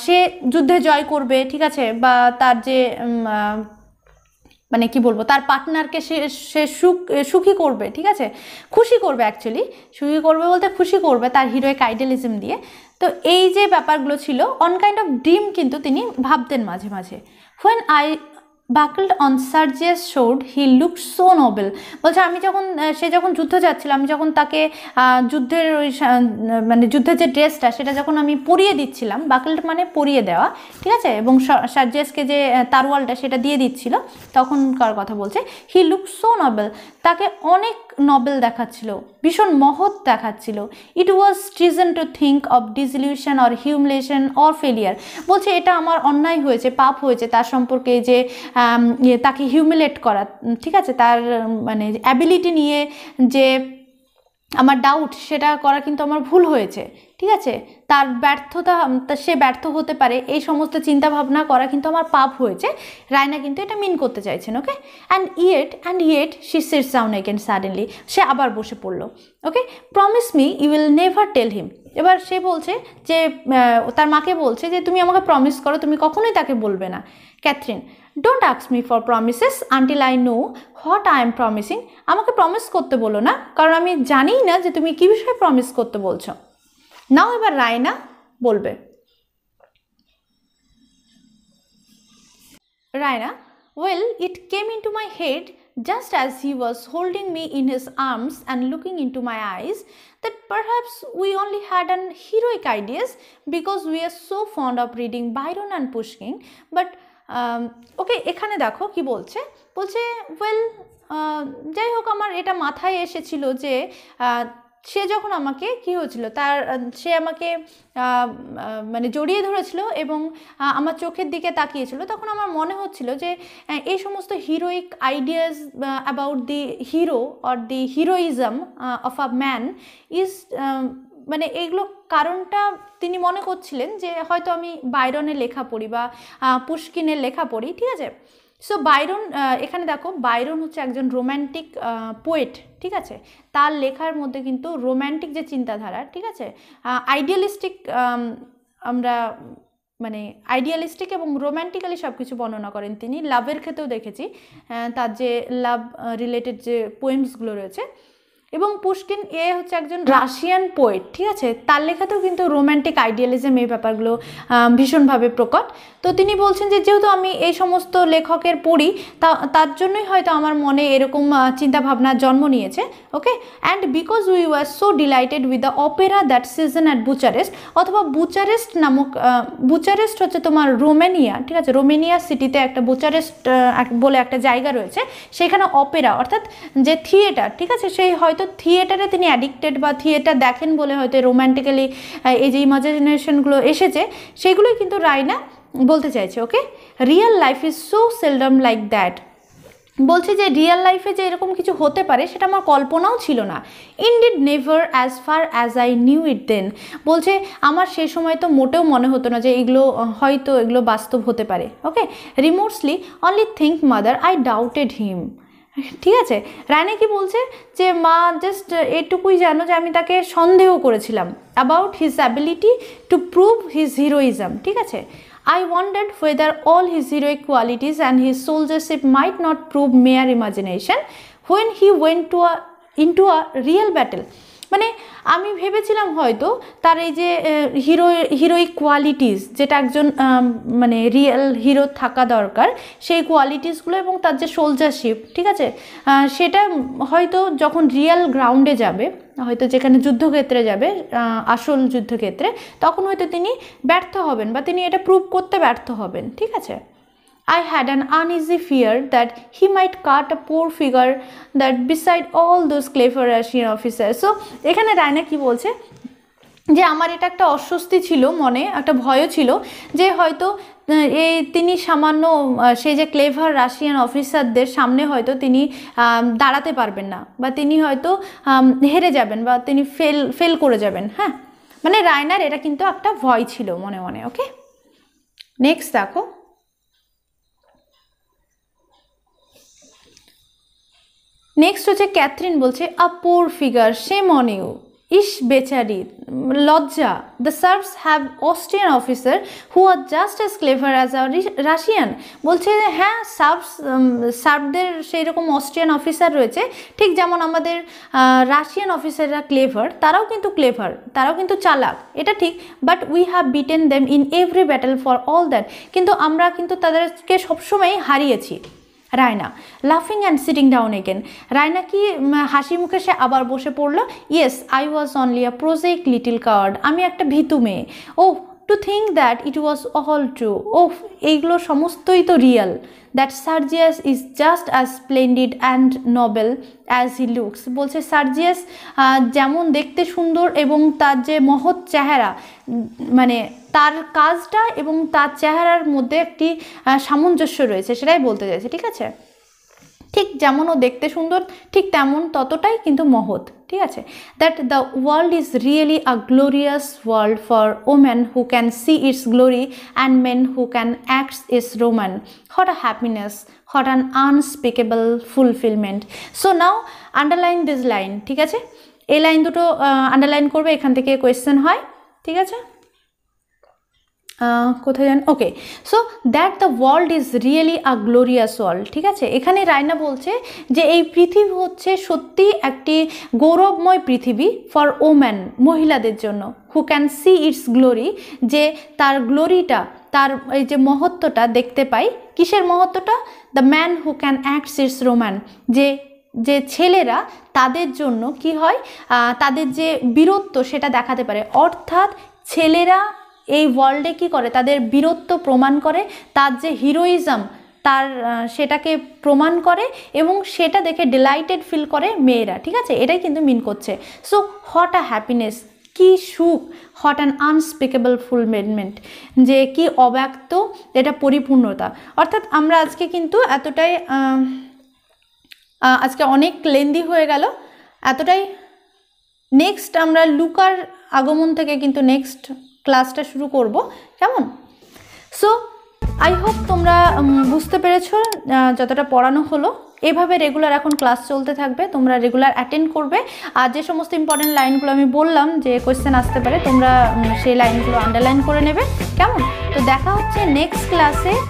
সে যুদ্ধে জয় করবে ঠিক আছে বা তার যে মানে কি বলবো তার পার্টনারকে সে সে সুখ সুখী করবে ঠিক আছে খুশি করবে অ্যাকচুয়ালি সুখী করবে বলতে খুশি করবে তার হিরোয়িক আইডিয়ালিজম দিয়ে তো এই যে ব্যাপারগুলো ছিল অন কাইন্ড অফ ড্রিম কিন্তু তিনি ভাবতেন মাঝে মাঝে when I buckled on Sergius sword he look so noble বলছে আমি যখন সে যখন যুদ্ধ যাচ্ছিল আমি যখন তাকে যুদ্ধের ওই মানে যুদ্ধের যে ড্রেসটা সেটা যখন আমি পরিয়ে দিচ্ছিলাম বাকল্ড মানে পরিয়ে দেওয়া ঠিক আছে এবং সার্জিয়াসকে যে তারওয়ালটা সেটা দিয়ে দিচ্ছিল তখনকার কথা বলছে হি লুক সো নোবেল তাকে অনেক নবেল দেখাচ্ছিল ভীষণ মহৎ দেখাচ্ছিল it was reason to think of disillusion or humiliation or failure বলছে এটা আমার অন্যায় হয়েছে পাপ হয়েছে তার সম্পর্কে যে ইয়ে, তাকে হিউমিলেট করা ঠিক আছে তার মানে অ্যাবিলিটি নিয়ে যে আমার ডাউট সেটা করা কিন্তু আমার ভুল হয়েছে ঠিক আছে তার ব্যর্থতা সে ব্যর্থ হতে পারে এই সমস্ত চিন্তা ভাবনা করা কিন্তু আমার পাপ হয়েছে রায়না কিন্তু এটা মিন করতে চাইছেন okay and yet and yet she sit down again suddenly সে আবার বসে পড়লো okay promise me you will never tell him এবার সে বলছে যে তার মাকে বলছে যে তুমি আমাকে প্রমিস করো তুমি কখনোই তাকে বলবে না Catherine don't ask me for promises until I know what I am promising আমাকে প্রমিস করতে বলো না কারণ আমি জানিই না যে তুমি কী বিষয়ে প্রমিস করতে বলছো নাও এবার রায়না বলবে Raina well it came in to my head just as he was holding me in his arms and looking into my eyes that perhaps we only had an heroic ideas because we are so fond of reading byron and pushkin but okay এখানে দেখো কি বলছে বলছে well যাই হোক আমার এটা মাথায় এসেছিল যে সে যখন আমাকে কি হয়েছিল তার সে আমাকে মানে জড়িয়ে ধরেছিল এবং আমার চোখের দিকে তাকিয়েছিল তখন আমার মনে হচ্ছিল যে এই সমস্ত heroic ideas about the hero or the heroism of a man is মানে এইগুলো কারণটা তিনি মনে করছিলেন যে হয়তো আমি বাইরনের লেখা পড়ি বা পুষ্কিনের লেখা পড়ি ঠিক আছে সো বাইরন এখানে দেখো বাইরন হচ্ছে একজন রোম্যান্টিক পোয়েট ঠিক আছে তার লেখার মধ্যে কিন্তু রোম্যান্টিক যে চিন্তাধারা ঠিক আছে আইডিয়ালিস্টিক আমরা মানে আইডিয়ালিস্টিক এবং রোম্যান্টিক্যালি সব কিছু বর্ণনা করেন তিনি লাভের ক্ষেত্রেও দেখেছি তার যে লাভ রিলেটেড যে পোয়েমসগুলো রয়েছে এবং পুষ্কিন এ হচ্ছে একজন রাশিয়ান পোয়েট ঠিক আছে তার লেখাতেও কিন্তু রোম্যান্টিক আইডিয়ালিজম এই ব্যাপারগুলো ভীষণভাবে প্রকট তো তিনি বলছেন যে যেহেতু আমি এই সমস্ত লেখকের পড়ি তা তার জন্যই হয়তো আমার মনে এরকম চিন্তাভাবনার জন্ম নিয়েছে okay and because we were so delighted with the opera that season at Bucharest অথবা বুচারেস্ট নামক বুচারেস্ট হচ্ছে তোমার রোমেনিয়া ঠিক আছে রোমেনিয়া সিটিতে একটা বুচারেস্ট বলে একটা জায়গা রয়েছে সেখানে অপেরা অর্থাৎ যে থিয়েটার ঠিক আছে সেই হয়তো হয়তো থিয়েটারে তিনি অ্যাডিক্টেড বা থিয়েটার দেখেন বলে হয়তো রোম্যান্টিক্যালি এই যে ইমাজিনেশনগুলো এসেছে সেগুলোই কিন্তু রায়না বলতে চাইছে okay real life is so seldom like that বলছে যে রিয়েল লাইফে যে এরকম কিছু হতে পারে সেটা আমার কল্পনাও ছিল না did never as far as I knew it then বলছে আমার সে সময় তো মোটেও মনে হতো না যে এগুলো হয়তো এগুলো বাস্তব হতে পারে okay remorsefully only think mother I doubted him ঠিক আছে রানী কি বলছে যে মা জাস্ট এটুকুই জানো যে আমি তাকে সন্দেহ করেছিলাম about his ability to prove his heroism ঠিক আছে I wondered whether all his heroic qualities and his soldiership might not prove mere imagination when he went to a into a real battle মানে আমি ভেবেছিলাম হয়তো তার এই যে hero heroic qualities যেটা একজন মানে রিয়েল হিরো থাকা দরকার সেই কোয়ালিটিসগুলো এবং তার যে সোলজারশিপ ঠিক আছে সেটা হয়তো যখন রিয়েল গ্রাউন্ডে যাবে হয়তো যেখানে যুদ্ধক্ষেত্রে যাবে আসল যুদ্ধক্ষেত্রে তখন হয়তো তিনি ব্যর্থ হবেন বা তিনি এটা প্রুভ করতে ব্যর্থ হবেন ঠিক আছে I had an uneasy fear that he might cut a poor figure that beside all those clever Russian officers. So, এখানে রায়না কি বলছে যে আমার এটা একটা অস্বস্তি ছিল মনে একটা ভয়ও ছিল যে হয়তো এই তিনি সামান্য সেই যে ক্লেভার রাশিয়ান অফিসারদের সামনে হয়তো তিনি দাঁড়াতে পারবেন না বা তিনি হয়তো হেরে যাবেন বা তিনি ফেল ফেল করে যাবেন হ্যাঁ মানে রায়নার এটা কিন্তু একটা ভয় ছিল মনে মনে ওকে নেক্সট দেখো নেক্সট হচ্ছে ক্যাথরিন বলছে a poor figure shame on you is বেচারি লজ্জা the Serbs have Austrian officer who are just as clever as a Russian বলছে হ্যাঁ সার্ভস সার্ভদের সেই রকম অস্ট্রিয়ান অফিসার রয়েছে ঠিক যেমন আমাদের রাশিয়ান অফিসাররা ক্লেভার তারাও কিন্তু ক্লেভার তারাও কিন্তু চালাক এটা ঠিক but we have beaten them in every battle for all that কিন্তু আমরা কিন্তু তাদেরকে সবসময় হারিয়েছি রায়না লাফিং and sitting down again Raina কি হাসি মুখে সে আবার বসে পড়লো yes I was only a prosaic little coward আমি একটা ভীতু মেয়ে oh to think that it was all true ও এইগুলো সমস্তই তো real that Sergius is just as splendid and noble as he looks বলছে সার্জিয়াস যেমন দেখতে সুন্দর এবং তার যে মহৎ চেহারা মানে তার কাজটা এবং তার চেহারার মধ্যে একটি সামঞ্জস্য রয়েছে সেটাই বলতে চাইছে ঠিক আছে ঠিক যেমন ও দেখতে সুন্দর ঠিক তেমন ততটাই কিন্তু মহৎ ঠিক আছে that the world is really a glorious world for woman who can see its glory and men who can acts its romance what a happiness what an unspeakable fulfilment so now underline this line ঠিক আছে এই line দুটো underline করবে এখান থেকে question হয় ঠিক আছে কোথায় যান okay so that the world is really a glorious world ঠিক আছে এখানে রায়না বলছে যে এই পৃথিবী হচ্ছে সত্যি একটি গৌরবময় পৃথিবী ফর ওম্যান মহিলাদের জন্য who can see its glory যে তার গ্লোরিটা তার এই যে মহত্বটা দেখতে পাই কিসের মহত্বটা the man who can acts its romance যে যে ছেলেরা তাদের জন্য কি হয় তাদের যে বীরত্ব সেটা দেখাতে পারে অর্থাৎ ছেলেরা এই ওয়ার্ল্ডে কি করে তাদের বীরত্ব প্রমাণ করে তার যে হিরোইজম তার সেটাকে প্রমাণ করে এবং সেটা দেখে ডিলাইটেড ফিল করে মেয়েরা ঠিক আছে এটাই কিন্তু মিন করছে সো হট আ হ্যাপিনেস কি সুখ হট অ্যান্ড আনস্পিকেবল মেডমেন্ট যে কি অব্যক্ত এটা পরিপূর্ণতা অর্থাৎ আমরা আজকে কিন্তু এতটাই আজকে অনেক লেন্দি হয়ে গেল এতটাই নেক্সট আমরা লুকার আগমন থেকে কিন্তু নেক্সট ক্লাসটা শুরু করব কেমন সো আই হোপ তোমরা বুঝতে পেরেছো যতটা পড়ানো হলো এভাবে রেগুলার এখন ক্লাস চলতে থাকবে তোমরা রেগুলার অ্যাটেন্ড করবে আর যে সমস্ত ইম্পর্টেন্ট লাইনগুলো আমি বললাম যে কোয়েশ্চেন আসতে পারে তোমরা সেই লাইনগুলো আন্ডারলাইন করে নেবে কেমন তো দেখা হচ্ছে নেক্সট ক্লাসে